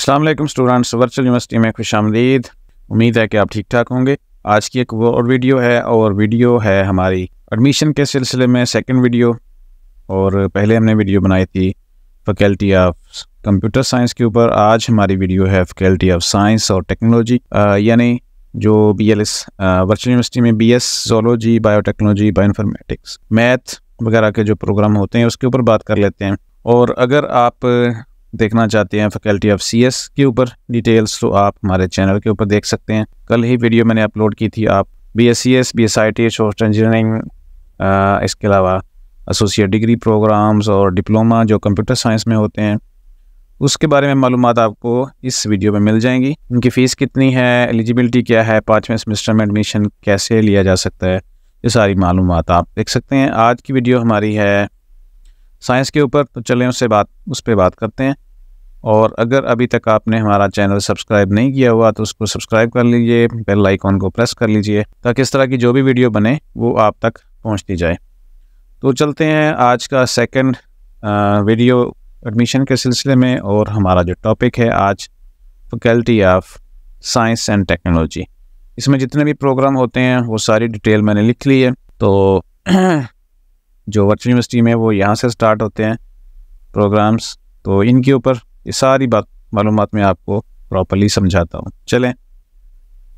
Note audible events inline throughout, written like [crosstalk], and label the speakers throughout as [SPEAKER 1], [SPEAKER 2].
[SPEAKER 1] Aslam students virtual university में खुश आमदीद उम्मीद है कि आप ठीक ठाक होंगे आज की एक और वीडियो है और वीडियो है हमारी एडमिशन के सिलसिले में सेकंड वीडियो और पहले हमने वीडियो बनाई थी फैकल्टी ऑफ कंप्यूटर साइंस के ऊपर आज हमारी वीडियो है फैकल्टी ऑफ साइंस और टेक्नोलॉजी यानी जो B L S virtual university में B S zoology biotechnology informatics math वगैरह के जो प्रोग्राम होते हैं उसके ऊपर बात कर लेते हैं और अगर आप देखना चाहते हैं फैकल्टी ऑफ सी एस के ऊपर डिटेल्स तो आप हमारे चैनल के ऊपर देख सकते हैं कल ही वीडियो मैंने अपलोड की थी आप B S C S B S I T social engineering इसके अलावा एसोसिएट डिग्री प्रोग्राम्स और डिप्लोमा जो कंप्यूटर साइंस में होते हैं उसके बारे में मालूम आपको इस वीडियो में मिल जाएंगी उनकी फ़ीस कितनी है एलिजिबिलिटी क्या है पाँचवें सेमेस्टर में एडमिशन कैसे लिया जा सकता है ये सारी मालूम आप देख सकते हैं आज की वीडियो हमारी है साइंस के ऊपर तो चलें उससे बात उस पर बात करते हैं और अगर अभी तक आपने हमारा चैनल सब्सक्राइब नहीं किया हुआ तो उसको सब्सक्राइब कर लीजिए बेल आइकॉन को प्रेस कर लीजिए ताकि इस तरह की जो भी वीडियो बने वो आप तक पहुंचती जाए तो चलते हैं आज का सेकंड वीडियो एडमिशन के सिलसिले में और हमारा जो टॉपिक है आज faculty of science and technology इसमें जितने भी प्रोग्राम होते हैं वो सारी डिटेल मैंने लिख ली है तो [clears throat] जो वर्चुअल यूनिवर्सिटी में वो यहाँ से स्टार्ट होते हैं प्रोग्राम्स तो इनके ऊपर ये सारी बात मालूम मैं आपको प्रॉपरली समझाता हूँ चलें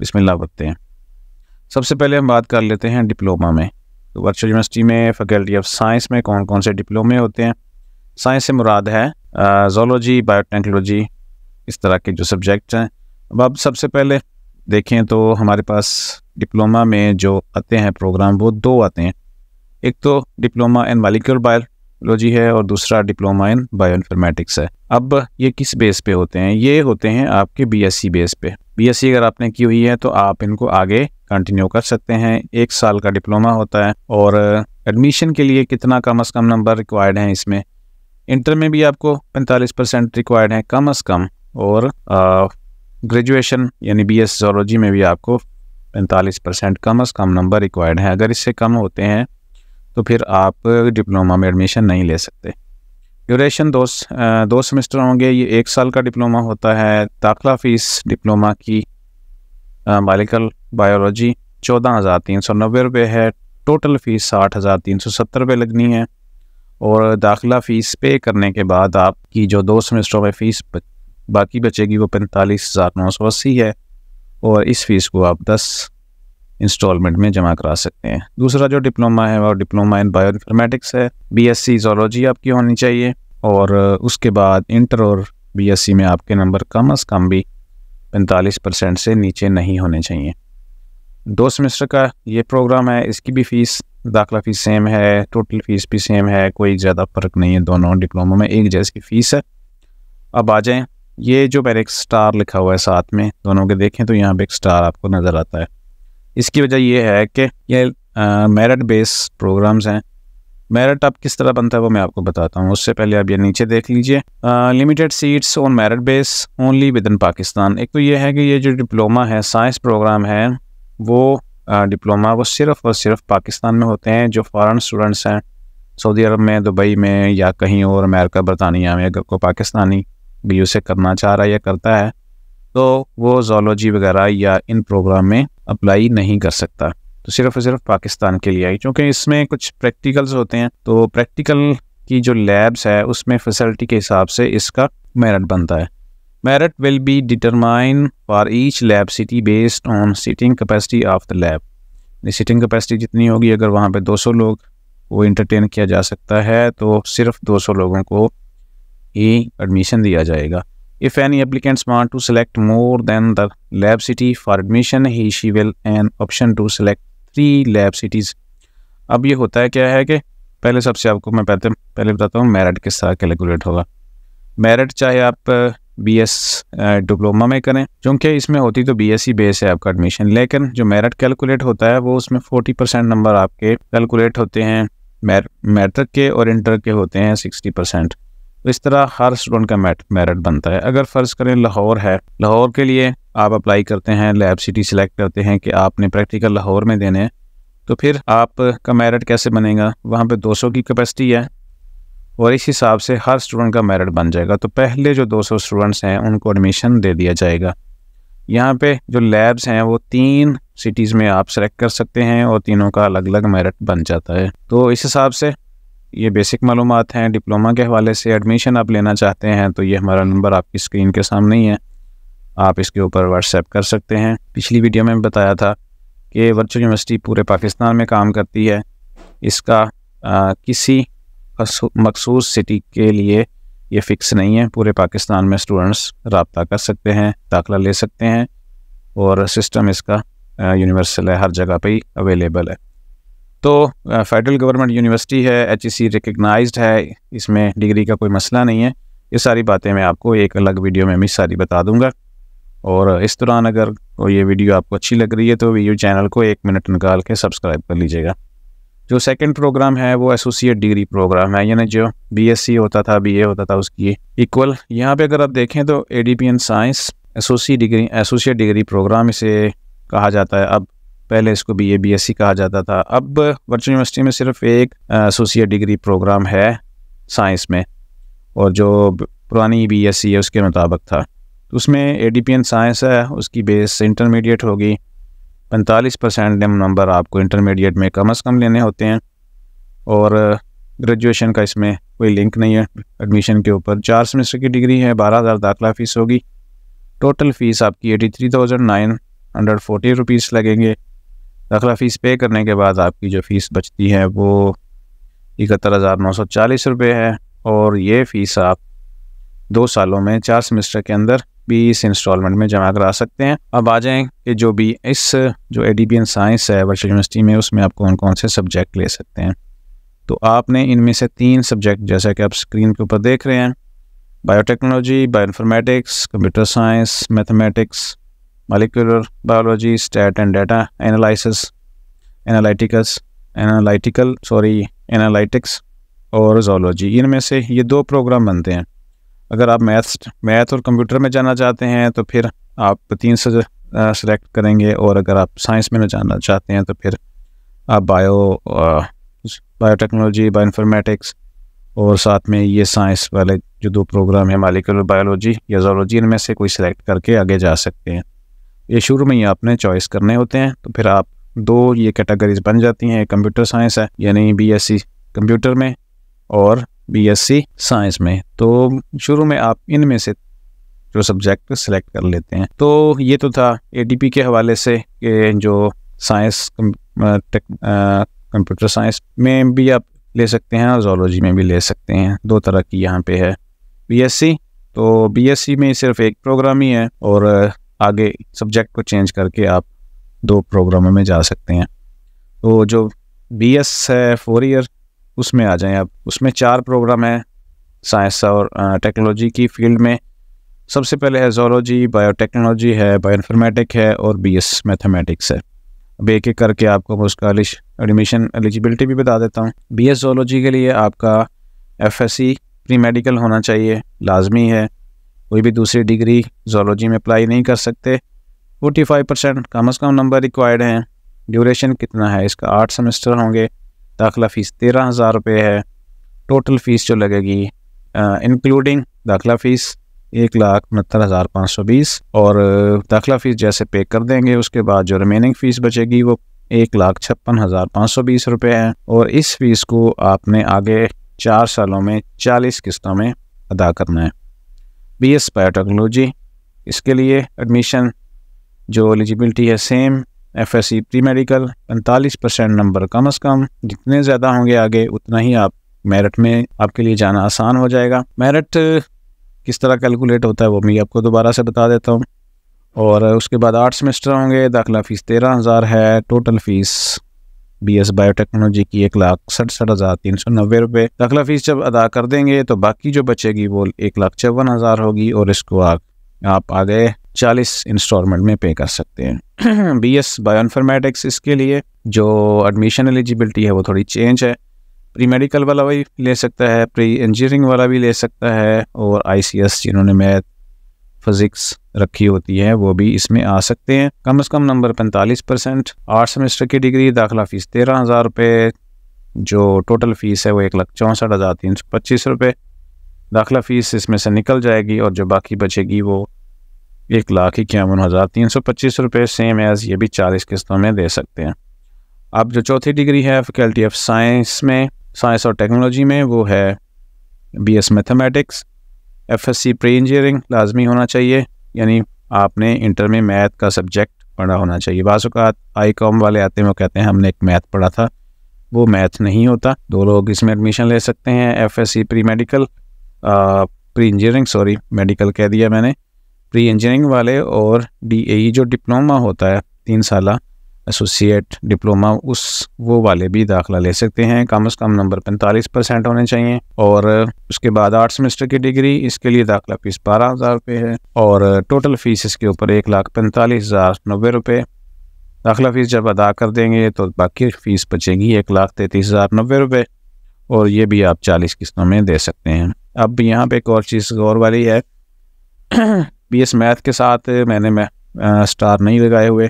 [SPEAKER 1] बिस्मिल्लाह बढ़ते हैं सबसे पहले हम बात कर लेते हैं डिप्लोमा में तो वर्चुअल यूनिवर्सिटी में फैकल्टी ऑफ साइंस में कौन कौन से डिप्लोमे होते हैं साइंस से मुराद है जोलॉजी बायोटेक्नोलॉजी इस तरह के जो सब्जेक्ट हैं अब आप सबसे पहले देखें तो हमारे पास डिप्लोमा में जो आते हैं प्रोग्राम वो दो आते हैं एक तो डिप्लोमा इन मालिक्यूल बायोलॉजी है और दूसरा डिप्लोमा इन बायो है अब ये किस बेस पे होते हैं ये होते हैं आपके बी बेस पे बी अगर आपने की हुई है तो आप इनको आगे कंटिन्यू कर सकते हैं एक साल का डिप्लोमा होता है और एडमिशन के लिए कितना कम अज़ कम नंबर रिक्वायर्ड हैं इसमें इंटर में भी आपको 45 परसेंट रिक्वायर्ड हैं कम अज़ कम और ग्रेजुएशन यानी बी एस जोलॉजी में भी आपको 45 परसेंट कम अज़ कम नंबर रिक्वायर्ड हैं अगर इससे कम होते हैं तो फिर आप डिप्लोमा में एडमिशन नहीं ले सकते ड्यूरेशन दो दो सेमेस्टर होंगे ये एक साल का डिप्लोमा होता है दाखिला फ़ीस डिप्लोमा की मालिकल बायोलॉजी चौदह हज़ार तीन सौ नब्बे रुपये है टोटल फ़ीस साठ हज़ार तीन सौ सत्तर रुपये लगनी है और दाखिला फ़ीस पे करने के बाद आपकी जो दो सेमेस्टरों में फ़ीस बाकी बचेगी वो पैंतालीस हज़ार नौ सौ अस्सी है और इस फीस को आप दस इंस्टॉलमेंट में जमा करा सकते हैं दूसरा जो डिप्लोमा है वो डिप्लोमा इन बायो इन्फॉर्मेटिक्स है बी एस सी जोलॉजी आपकी होनी चाहिए और उसके बाद इंटर और बी एस सी में आपके नंबर कम अज़ कम भी पैंतालीस परसेंट से नीचे नहीं होने चाहिए दो सेमेस्टर का ये प्रोग्राम है इसकी भी फ़ीस दाखिला फ़ीस सेम है टोटल फ़ीस भी सेम है कोई ज़्यादा फ़र्क नहीं है दोनों डिप्लोमा में एक जैसी फ़ीस है अब आ जाएँ ये जो एक स्टार लिखा हुआ है साथ में दोनों के देखें तो यहाँ पे एक स्टार आपको नज़र आता है इसकी वजह यह है कि ये मेरिट बेस प्रोग्राम्स हैं मेरिट अब किस तरह बनता है वो मैं आपको बताता हूँ उससे पहले आप ये नीचे देख लीजिए limited seats on merit base only within Pakistan एक तो ये है कि ये जो डिप्लोमा है साइंस प्रोग्राम है वो डिप्लोमा वो सिर्फ़ और सिर्फ पाकिस्तान में होते हैं जो फॉरेन स्टूडेंट्स हैं सऊदी अरब में दुबई में या कहीं और अमेरिका बरतानिया में अगर कोई पाकिस्तानी बी से करना चाह रहा है या करता है तो वो जोलॉजी वगैरह या इन प्रोग्राम में अप्लाई नहीं कर सकता तो सिर्फ और सिर्फ पाकिस्तान के लिए आई क्योंकि इसमें कुछ प्रैक्टिकल्स होते हैं तो प्रैक्टिकल की जो लैब्स है उसमें फैसिलिटी के हिसाब से इसका मेरिट बनता है merit will be determine for each lab city based on seating capacity of the lab seating capacity जितनी होगी अगर वहाँ पे 200 लोग को इंटरटेन किया जा सकता है तो सिर्फ 200 लोगों को ही एडमिशन दिया जाएगा If any applicants want to select more than the lab city for admission, he she will an option to select three lab cities. अब ये होता है क्या है कि पहले सबसे आपको मैं पहले पहले बताता हूँ मेरिट किस तरह कैलकुलेट होगा मेरिट चाहे आप बी एस डिप्लोमा में करें क्योंकि इसमें होती तो बी एस सी बेस है आपका एडमिशन लेकिन जो मेरिट कैलकुलेट होता है वो उसमें फोर्टी परसेंट नंबर आपके कैलकुलेट होते हैं मैट्रिक के और इंटर के होते हैं सिक्सटी परसेंट तो इस तरह हर स्टूडेंट का मेरिट बनता है अगर फ़र्ज़ करें लाहौर है लाहौर के लिए आप अप्लाई करते हैं लैब सिटी सिलेक्ट करते हैं कि आपने प्रैक्टिकल लाहौर में देने हैं तो फिर आपका मेरिट कैसे बनेगा वहाँ पे 200 की कैपेसिटी है और इस हिसाब से हर स्टूडेंट का मेरिट बन जाएगा तो पहले जो दो स्टूडेंट्स हैं उनको एडमिशन दे दिया जाएगा यहाँ पर जो लैब्स हैं वो तीन सिटीज़ में आप सेलेक्ट कर सकते हैं और तीनों का अलग अलग मेरिट बन जाता है तो इस हिसाब से ये बेसिक मालूम हैं डिप्लोमा के हवाले से एडमिशन आप लेना चाहते हैं तो ये हमारा नंबर आपकी स्क्रीन के सामने ही है आप इसके ऊपर व्हाट्सएप कर सकते हैं पिछली वीडियो में बताया था कि वर्चुअल यूनिवर्सिटी पूरे पाकिस्तान में काम करती है इसका आ, किसी मखसूस सिटी के लिए ये फ़िक्स नहीं है पूरे पाकिस्तान में स्टूडेंट्स रबता कर सकते हैं दाखिला ले सकते हैं और सिस्टम इसका यूनिवर्सल है हर जगह पर ही अवेलेबल है तो फेडरल गवर्नमेंट यूनिवर्सिटी है एच ई रिकगनाइज है इसमें डिग्री का कोई मसला नहीं है ये सारी बातें मैं आपको एक अलग वीडियो में भी सारी बता दूंगा और इस दौरान अगर तो ये वीडियो आपको अच्छी लग रही है तो वीडियो चैनल को एक मिनट निकाल के सब्सक्राइब कर लीजिएगा जो सेकंड प्रोग्राम है वो एसोसिएट डिग्री प्रोग्राम है यानी जो बीएससी होता था बीए होता था उसकी इक्वल यहाँ पे अगर आप देखें तो A D P in science associate degree associate degree programme इसे कहा जाता है अब पहले इसको B A B S C कहा जाता था अब वर्चुअल यूनिवर्सिटी में सिर्फ एक एसोसिएट डिग्री प्रोग्राम है साइंस में और जो पुरानी बी एस सी है उसके मुताबिक था उसमें A D P in science है उसकी बेस इंटरमीडिएट होगी पैंतालीस परसेंट नंबर आपको इंटरमीडिएट में कम अज़ कम लेने होते हैं और ग्रेजुएशन का इसमें कोई लिंक नहीं है एडमिशन के ऊपर चार सेमेस्टर की डिग्री है बारह हज़ार दाखिला फ़ीस होगी टोटल फ़ीस आपकी eighty three thousand nine hundred forty rupees लगेंगे दाखिला फ़ीस पे करने के बाद आपकी जो फ़ीस बचती है वो इकहत्तर हज़ार नौ सौ चालीस रुपये है और ये फ़ीस आप दो सालों में चार सेमेस्टर के अंदर भी इस इंस्टॉलमेंट में जमा करा सकते हैं अब आ जाएं कि जो भी इस जो A D P in science है वर्चुअल यूनिवर्सिटी में उसमें आप कौन कौन से सब्जेक्ट ले सकते हैं तो आपने इनमें से तीन सब्जेक्ट जैसा कि आप स्क्रीन के ऊपर देख रहे हैं biotechnology bioinformatics computer science mathematics molecular biology, stat and data analysis, analyticus, analytical, sorry analytics और जोलॉजी इनमें से ये दो प्रोग्राम बनते हैं अगर आप मैथ्स मैथ और कंप्यूटर में जाना चाहते हैं तो फिर आप तीन से सेलेक्ट करेंगे और अगर आप साइंस में जाना चाहते हैं तो फिर आप बायो बायोटेक्नोलॉजी बायो इन्फॉर्मेटिक्स और साथ में ये साइंस वाले जो दो प्रोग्राम है मालिकुलर बायोलॉजी या जोलॉजी इनमें से कोई सिलेक्ट करके आगे जा सकते हैं ये शुरू में ही आपने चॉइस करने होते हैं तो फिर आप दो ये कैटेगरीज बन जाती हैं कंप्यूटर साइंस है यानी बीएससी कंप्यूटर में और बीएससी साइंस में तो शुरू में आप इनमें से जो सब्जेक्ट सेलेक्ट कर लेते हैं तो ये तो था पी के हवाले से कि जो साइंस कंप्यूटर साइंस में भी आप ले सकते हैं और जोलॉजी में भी ले सकते हैं दो तरह की यहाँ पे है बीएससी तो बीएससी में सिर्फ एक प्रोग्राम ही है और आगे सब्जेक्ट को चेंज करके आप दो प्रोग्रामों में जा सकते हैं तो जो बी एस है फोर ईयर उसमें आ जाएं आप उसमें चार प्रोग्राम हैं साइंस और टेक्नोलॉजी की फील्ड में सबसे पहले है जोलॉजी बायोटेक्नोलॉजी है बायो इन्फॉर्मेटिक है और बी एस मैथमेटिक्स है अब एक एक करके आपको उसका एडमिशन एलिजिबिलिटी भी बता देता हूँ बी एस जोलॉजी के लिए आपका F S C pre medical होना चाहिए लाजमी है कोई भी दूसरी डिग्री जोलॉजी में अप्लाई नहीं कर सकते 45 फाइव परसेंट कम अज़ कम नंबर रिक्वायर्ड हैं ड्यूरेशन कितना है इसका आठ सेमेस्टर होंगे दाखिला फ़ीस तेरह हज़ार रुपये है टोटल फ़ीस जो लगेगी इंक्लूडिंग दाखिला फ़ीस एक लाख उनहत्तर हज़ार पाँच सौ बीस और दाखिला फ़ीस जैसे पे कर देंगे उसके बाद जो रिमेनिंग फ़ीस बचेगी वो एक लाख छप्पन हज़ार पाँच सौ बीस रुपये है और इस फीस को आपने आगे चार सालों में चालीस किस्तों में अदा करना है बीएस बायोटेक्नोलॉजी इसके लिए एडमिशन जो एलिजिबिलिटी है same F S C pre medical पैंतालीस परसेंट नंबर कम अज़ कम जितने ज़्यादा होंगे आगे उतना ही आप मेरिट में आपके लिए जाना आसान हो जाएगा मेरिट किस तरह कैलकुलेट होता है वो मैं आपको दोबारा से बता देता हूँ और उसके बाद आठ सेमेस्टर होंगे दाखिला फ़ीस तेरह हज़ार है total fees B S biotechnology की एक लाख सड़सठ हज़ार तीन सौ नब्बे रुपये दाखिला फ़ीस जब अदा कर देंगे तो बाकी जो बचेगी वो एक लाख चौवन हज़ार होगी और इसको आप आप आगे चालीस इंस्टॉलमेंट में पे कर सकते हैं बी एस बायो इन्फॉर्मेटिक्स इसके लिए जो एडमिशन एलिजिबिलिटी है वो थोड़ी चेंज है प्री मेडिकल वाला भी ले सकता है प्री इंजीनियरिंग वाला भी ले सकता है और आई सी एस जिन्होंने मैथ फिज़िक्स रखी होती है वो भी इसमें आ सकते हैं कम अज़ कम नंबर पैंतालीस परसेंट आठ सेमेस्टर की डिग्री दाखिला फ़ीस तेरह हज़ार रुपये जो टोटल फ़ीस है वो एक लाख चौंसठ हज़ार तीन सौ पच्चीस रुपये दाखिला फ़ीस इसमें से निकल जाएगी और जो बाकी बचेगी वो एक लाख इक्यावन हज़ार तीन सौ पच्चीस रुपये सेम एज़ ये भी चालीस किस्तों में दे सकते हैं अब जो चौथी डिग्री है फैकल्टी ऑफ साइंस में साइंस और टेक्नोलॉजी में वो है B S mathematics F S C pre engineering लाजमी होना चाहिए यानी आपने इंटर में मैथ का सब्जेक्ट पढ़ा होना चाहिए बाज़ात आई कॉम वाले आते हैं वो कहते हैं हमने एक मैथ पढ़ा था वो मैथ नहीं होता दो लोग इसमें एडमिशन ले सकते हैं F S C pre medical pre engineering sorry medical कह दिया मैंने प्री इंजीनियरिंग वाले और डी ए e जो डिप्लोमा होता है तीन साल एसोसिएट डिप्लोमा उस वो वाले भी दाखिला ले सकते हैं कम से कम नंबर पैंतालीस परसेंट होने चाहिए और उसके बाद आठ सेमेस्टर की डिग्री इसके लिए दाखिला फीस बारह हज़ार रुपये है और टोटल फीस इसके ऊपर एक लाख पैंतालीस हज़ार नब्बे रुपये दाखिला फ़ीस जब अदा कर देंगे तो बाकी फ़ीस बचेगी एक लाख तैंतीस हज़ार नब्बे रुपये और ये भी आप चालीस किस्तों में दे सकते हैं अब यहाँ पर एक और चीज़ गौर वाली है बी एस मैथ के साथ मैंने मैं स्टार नहीं लगाए हुए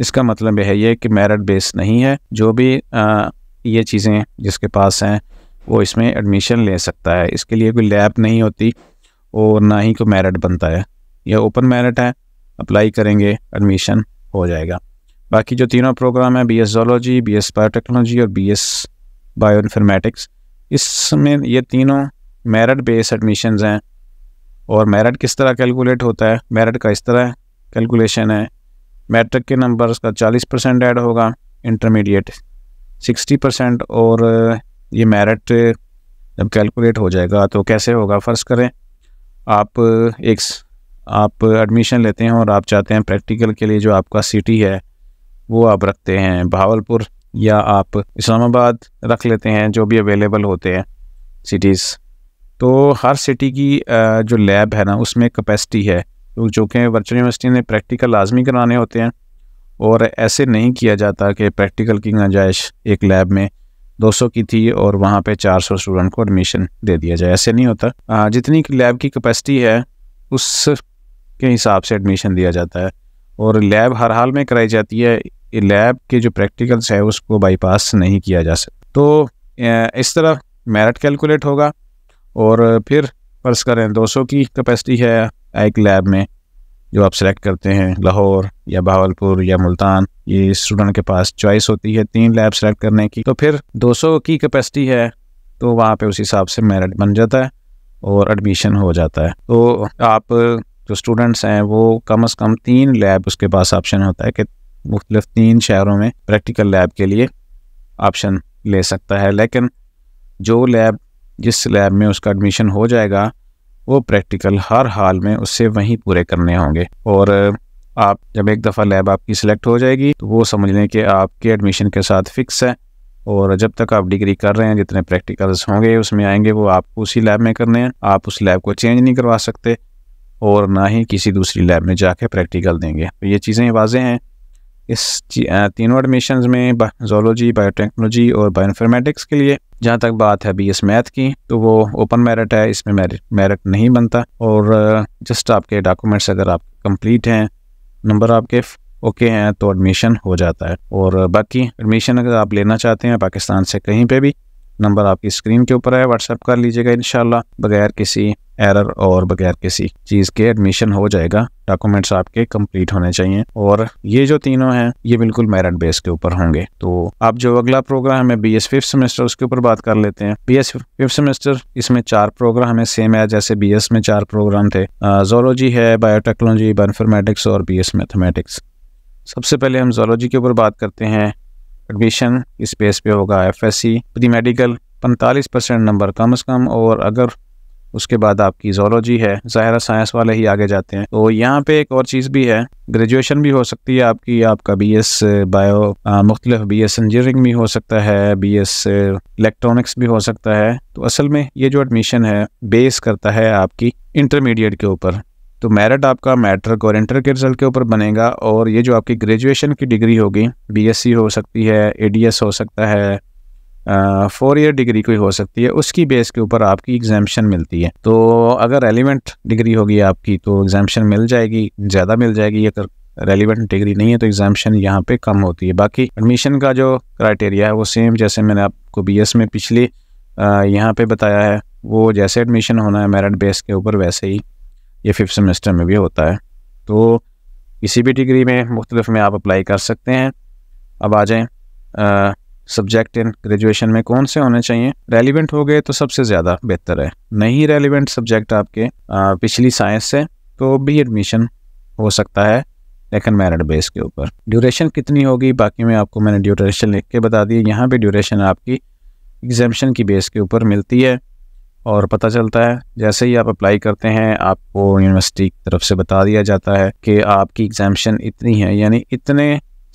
[SPEAKER 1] इसका मतलब यह है ये कि मेरिट बेस नहीं है जो भी आ, ये चीज़ें जिसके पास हैं वो इसमें एडमिशन ले सकता है इसके लिए कोई लैब नहीं होती और ना ही कोई मेरिट बनता है यह ओपन मेरिट है अप्लाई करेंगे एडमिशन हो जाएगा बाकी जो तीनों प्रोग्राम है B S zoology B S biotechnology और बी एस बायो इन्फॉर्मेटिक्स इसमें ये तीनों मेरिट बेस एडमिशन हैं और मेरिट किस तरह कैलकुलेट होता है मेरिट का इस तरह कैलकुलेशन है मैट्रिक के नंबर्स का चालीस परसेंट ऐड होगा इंटरमीडिएट सिक्सटी परसेंट और ये मेरिट जब कैलकुलेट हो जाएगा तो कैसे होगा फ़र्ज़ करें आप एक आप एडमिशन लेते हैं और आप चाहते हैं प्रैक्टिकल के लिए जो आपका सिटी है वो आप रखते हैं भावलपुर या आप इस्लामाबाद रख लेते हैं जो भी अवेलेबल होते हैं सिटीज़ तो हर सिटी की जो लैब है ना उसमें कैपेसिटी है जो कि वर्चुअल यूनिवर्सिटी ने प्रैक्टिकल लाजमी कराने होते हैं और ऐसे नहीं किया जाता कि प्रैक्टिकल की गुंजाइश एक लैब में 200 की थी और वहाँ पे 400 स्टूडेंट को एडमिशन दे दिया जाए ऐसे नहीं होता जितनी लैब की कैपेसिटी है उस के हिसाब से एडमिशन दिया जाता है और लैब हर हाल में कराई जाती है लैब के जो प्रैक्टिकल्स है उसको बाईपास नहीं किया जा सकता तो इस तरह मेरिट कैलकुलेट होगा और फिर फर्ज करें 200 की कैपेसिटी है एक लैब में जो आप सेलेक्ट करते हैं लाहौर या बहावलपुर या मुल्तान ये स्टूडेंट के पास चॉइस होती है तीन लैब सेलेक्ट करने की तो फिर 200 की कैपेसिटी है तो वहाँ पे उस हिसाब से मेरिट बन जाता है और एडमिशन हो जाता है तो आप जो स्टूडेंट्स हैं वो कम अज़ कम तीन लैब उसके पास ऑप्शन होता है कि मुख्तलिफ तीन शहरों में प्रैक्टिकल लैब के लिए ऑप्शन ले सकता है लेकिन जो लैब जिस लैब में उसका एडमिशन हो जाएगा वो प्रैक्टिकल हर हाल में उससे वहीं पूरे करने होंगे और आप जब एक दफ़ा लैब आपकी सिलेक्ट हो जाएगी तो वो समझ लें कि आपके एडमिशन के साथ फिक्स है और जब तक आप डिग्री कर रहे हैं जितने प्रैक्टिकल्स होंगे उसमें आएंगे वो आपको उसी लैब में करने हैं आप उस लैब को चेंज नहीं करवा सकते और ना ही किसी दूसरी लैब में जाके प्रैक्टिकल देंगे तो ये चीज़ें वाजें हैं इस तीनों एडमिशन में जोलॉजी बायोटेक्नोलॉजी और बायोइन्फॉर्मेटिक्स के लिए जहाँ तक बात है बी एस मैथ की तो वो ओपन मेरिट है इसमें मेरिट मेरिट नहीं बनता और जस्ट आपके डॉक्यूमेंट्स अगर आप कंप्लीट हैं नंबर आपके ओके हैं तो एडमिशन हो जाता है और बाकी एडमिशन अगर आप लेना चाहते हैं पाकिस्तान से कहीं पर भी नंबर आपकी स्क्रीन के ऊपर है व्हाट्सएप कर लीजिएगा इनशाला बगैर किसी एरर और बगैर किसी चीज़ के एडमिशन हो जाएगा डॉक्यूमेंट्स आपके कंप्लीट होने चाहिए और ये जो तीनों हैं ये बिल्कुल मेरिट बेस के ऊपर होंगे तो अब जो अगला प्रोग्राम है बी एस फिफ्थ सेमेस्टर उसके ऊपर बात कर लेते हैं बी एस फिफ्थ सेमेस्टर इसमें चार प्रोग्राम है सेम है जैसे बी एस में चार प्रोग्राम थे जोलॉजी है बायोटेक्नोलॉजी बायोइन्फॉर्मेटिक्स और बी एस मैथमेटिक्स सबसे पहले हम जोलॉजी के ऊपर बात करते हैं एडमिशन इस बेस पे होगा F S C pre medical पैंतालीस परसेंट नंबर कम से कम और अगर उसके बाद आपकी जोलॉजी है ज़ाहिर साइंस वाले ही आगे जाते हैं तो यहाँ पे एक और चीज़ भी है ग्रेजुएशन भी हो सकती है आपकी आपका बी एस बायो मुख्तलिफ बी एस इंजीनियरिंग भी हो सकता है बी एस इलेक्ट्रॉनिक्स भी हो सकता है तो असल में ये जो एडमिशन है बेस करता है आपकी इंटरमीडिएट के ऊपर तो मेरिट आपका मैट्रिक और इंटर के रिजल्ट के ऊपर बनेगा और ये जो आपकी ग्रेजुएशन की डिग्री होगी बीएससी हो सकती है एडीएस हो सकता है फोर ईयर डिग्री कोई हो सकती है उसकी बेस के ऊपर आपकी एग्जामेशन मिलती है तो अगर रेलिवेंट डिग्री होगी आपकी तो एग्जामेशन मिल जाएगी ज़्यादा मिल जाएगी अगर रेलिवेंट डिग्री नहीं है तो एग्जामेशन यहाँ पर कम होती है बाकी एडमिशन का जो क्राइटेरिया है वो सेम जैसे मैंने आपको बी में पिछले यहाँ पर बताया है वो जैसे एडमिशन होना है मेरिट बेस के ऊपर वैसे ही ये फिफ्थ सेमेस्टर में भी होता है तो किसी भी डिग्री में मुख्तलिफ में आप अप्लाई कर सकते हैं अब आ जाएँ सब्जेक्ट इन ग्रेजुएशन में कौन से होने चाहिए रेलिवेंट हो गए तो सबसे ज़्यादा बेहतर है नहीं रेलिवेंट सब्जेक्ट आपके आ, पिछली साइंस से तो भी एडमिशन हो सकता है लेकिन मेरिट बेस के ऊपर ड्यूरेशन कितनी होगी बाकी में आपको मैंने ड्यूरेशन लिख के बता दी यहाँ पे ड्यूरेशन आपकी एग्जामेशन की बेस के ऊपर मिलती है और पता चलता है जैसे ही आप अप्लाई करते हैं आपको यूनिवर्सिटी की तरफ से बता दिया जाता है कि आपकी एग्जामेशन इतनी है यानी इतने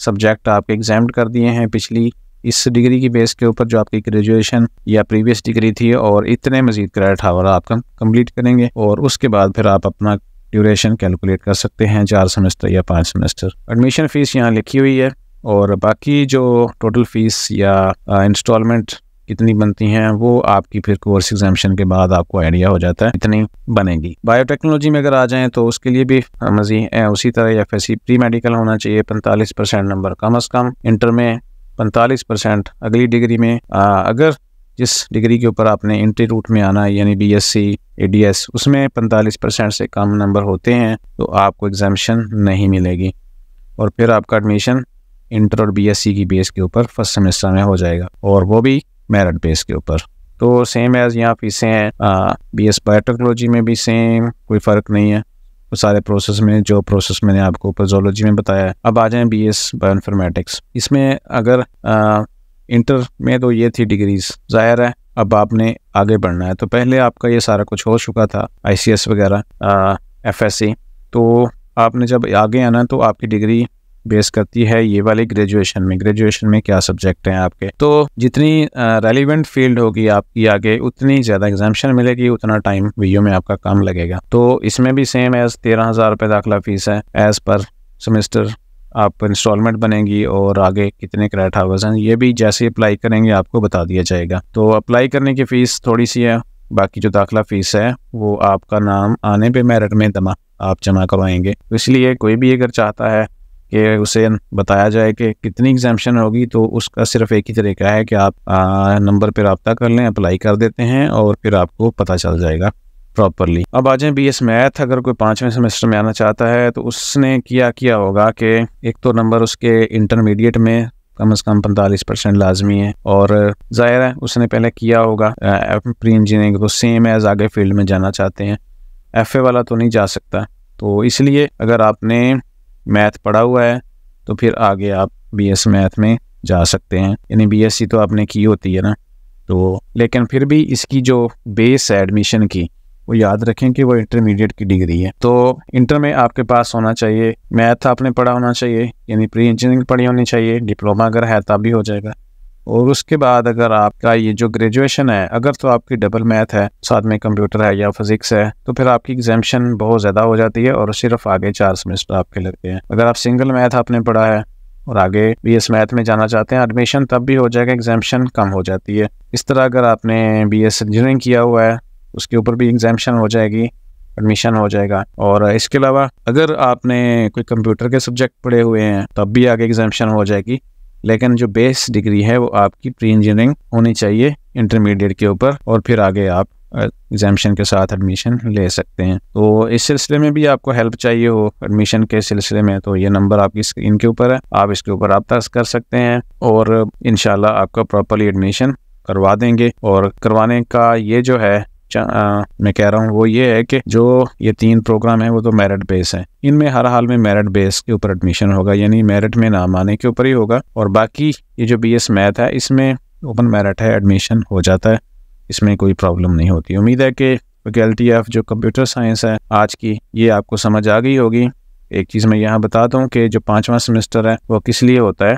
[SPEAKER 1] सब्जेक्ट आपके एग्जाम कर दिए हैं पिछली इस डिग्री की बेस के ऊपर जो आपकी ग्रेजुएशन या प्रीवियस डिग्री थी और इतने मजीद क्रेडिट हावर आप कंप्लीट करेंगे और उसके बाद फिर आप अपना ड्यूरेशन कैलकुलेट कर सकते हैं चार सेमेस्टर या पाँच सेमेस्टर एडमिशन फ़ीस यहाँ लिखी हुई है और बाकी जो टोटल फ़ीस या इंस्टॉलमेंट uh, कितनी बनती हैं वो आपकी फिर कोर्स एग्जामेशन के बाद आपको आइडिया हो जाता है कितनी बनेगी बायोटेक्नोलॉजी में अगर आ जाएं तो उसके लिए भी मज़ी उसी तरह एफ एस प्री मेडिकल होना चाहिए पैंतालीस परसेंट नंबर कम अज़ कम इंटर में पैंतालीस परसेंट अगली डिग्री में आ, अगर जिस डिग्री के ऊपर आपने इंट्री रूट में आना यानी B S C A D S उसमें पैंतालीस परसेंट से कम नंबर होते हैं तो आपको एग्जामेशन नहीं मिलेगी और फिर आपका एडमिशन इंटर और बी एस सी की बेस के ऊपर फर्स्ट सेमेस्टर में हो जाएगा और वो भी मेरिट बेस के ऊपर तो सेम एज यहाँ फीसें हैं बी एस बायोटेक्नोलॉजी में भी सेम कोई फ़र्क नहीं है तो सारे प्रोसेस में जो प्रोसेस मैंने आपको ऊपर जोलॉजी में बताया है अब आ जाएं बी एस बायोइनफॉर्मेटिक्स इसमें अगर आ, इंटर में तो ये थी डिग्रीज ज़ाहिर है अब आपने आगे बढ़ना है तो पहले आपका ये सारा कुछ हो चुका था आई सी एस वगैरह एफ एस सी तो आपने जब आगे आना तो आपकी डिग्री बेस करती है ये वाली ग्रेजुएशन में ग्रेजुएशन में क्या सब्जेक्ट हैं आपके तो जितनी रेलिवेंट फील्ड होगी आपकी आगे उतनी ज़्यादा एग्जामेशन मिलेगी उतना टाइम वीयू में आपका काम लगेगा तो इसमें भी सेम एज तेरह हज़ार रुपये दाखिला फीस है एज़ पर सेमेस्टर आप इंस्टॉलमेंट बनेगी और आगे कितने क्रेडिट आवर्स हैं ये भी जैसे अप्लाई करेंगे आपको बता दिया जाएगा तो अप्लाई करने की फ़ीस थोड़ी सी है बाकी जो दाखिला फ़ीस है वो आपका नाम आने पे मेरिट में जमा आप जमा करवाएंगे तो इसलिए कोई भी अगर चाहता है कि उसे बताया जाए कि कितनी एग्जामेशन होगी तो उसका सिर्फ एक ही तरीका है कि आप नंबर पर रबता कर लें अप्लाई कर देते हैं और फिर आपको पता चल जाएगा प्रॉपरली अब आ जाए बी एस मैथ अगर कोई पाँचवें सेमेस्टर में आना चाहता है तो उसने किया किया होगा कि एक तो नंबर उसके इंटरमीडिएट में कम से कम पैंतालीस परसेंट लाजमी है और जाहिर है उसने पहले किया होगा प्री इंजीनियरिंग तो सेम एज आगे फील्ड में जाना चाहते हैं एफ ए वाला तो नहीं जा सकता तो इसलिए अगर आपने मैथ पढ़ा हुआ है तो फिर आगे आप बी एस मैथ में जा सकते हैं यानी बी एस सी तो आपने की होती है ना तो लेकिन फिर भी इसकी जो बेस है एडमिशन की वो याद रखें कि वो इंटरमीडिएट की डिग्री है तो इंटर में आपके पास होना चाहिए मैथ आपने पढ़ा होना चाहिए यानी प्री इंजीनियरिंग पढ़ी होनी चाहिए डिप्लोमा अगर है तब भी हो जाएगा और उसके बाद अगर आपका ये जो ग्रेजुएशन है अगर तो आपकी डबल मैथ है साथ में कंप्यूटर है या फिजिक्स है तो फिर आपकी एग्जामेशन बहुत ज़्यादा हो जाती है और सिर्फ आगे चार सेमेस्टर आपके लगते हैं अगर आप सिंगल मैथ आपने पढ़ा है और आगे बी एस मैथ में जाना चाहते हैं एडमिशन तब भी हो जाएगा एग्जामेशन कम हो जाती है इस तरह अगर आपने बी एस इंजीनियरिंग किया हुआ है उसके ऊपर भी एग्जामेशन हो जाएगी एडमिशन हो जाएगा और इसके अलावा अगर आपने कोई कंप्यूटर के सब्जेक्ट पढ़े हुए हैं तब भी आगे एग्जामेशन हो जाएगी लेकिन जो बेस डिग्री है वो आपकी प्री इंजीनियरिंग होनी चाहिए इंटरमीडिएट के ऊपर और फिर आगे आप एग्जामेशन के साथ एडमिशन ले सकते हैं तो इस सिलसिले में भी आपको हेल्प चाहिए हो एडमिशन के सिलसिले में तो ये नंबर आपकी स्क्रीन के ऊपर है आप इसके ऊपर रबता कर सकते हैं और इनशाला आपका प्रॉपरली एडमिशन करवा देंगे और करवाने का ये जो है आ, मैं कह रहा हूँ वो ये है कि जो ये तीन प्रोग्राम है वो तो मेरिट बेस है इनमें हर हाल में मेरिट बेस के ऊपर एडमिशन होगा यानी मेरिट में नाम आने के ऊपर ही होगा और बाकी ये जो बी एस मैथ है इसमें ओपन मेरिट है एडमिशन हो जाता है इसमें कोई प्रॉब्लम नहीं होती उम्मीद है कि फैकल्टी ऑफ जो कंप्यूटर साइंस है आज की ये आपको समझ आ गई होगी एक चीज़ मैं यहाँ बता दूँ कि जो पाँचवा सेमेस्टर है वो किस लिए होता है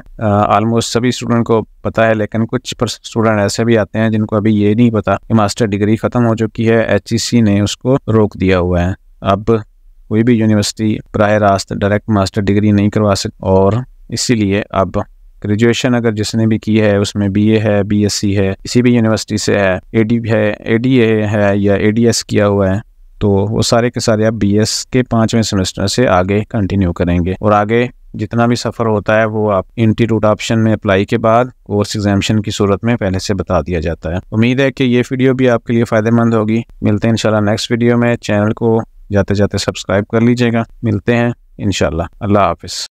[SPEAKER 1] आलमोस्ट सभी स्टूडेंट को पता है लेकिन कुछ पर स्टूडेंट ऐसे भी आते हैं जिनको अभी ये नहीं पता कि मास्टर डिग्री ख़त्म हो चुकी है एच e ने उसको रोक दिया हुआ है अब कोई भी यूनिवर्सिटी प्राय रास्त डायरेक्ट मास्टर डिग्री नहीं करवा सकती और इसीलिए अब ग्रेजुएशन अगर जिसने भी की है उसमें बीए है बीएससी है किसी भी यूनिवर्सिटी से है एडी है एडीए है या एडीएस किया हुआ है तो वो सारे के सारे आप बी के पाँचवें सेमेस्टर से आगे कंटिन्यू करेंगे और आगे जितना भी सफ़र होता है वो आप इंटीट्यूट ऑप्शन में अप्लाई के बाद कोर्स एग्जामेशन की सूरत में पहले से बता दिया जाता है उम्मीद है कि ये वीडियो भी आपके लिए फ़ायदेमंद होगी मिलते हैं इंशाल्लाह नेक्स्ट वीडियो में चैनल को जाते जाते सब्सक्राइब कर लीजिएगा मिलते हैं इनशाला अल्लाह हाफिज़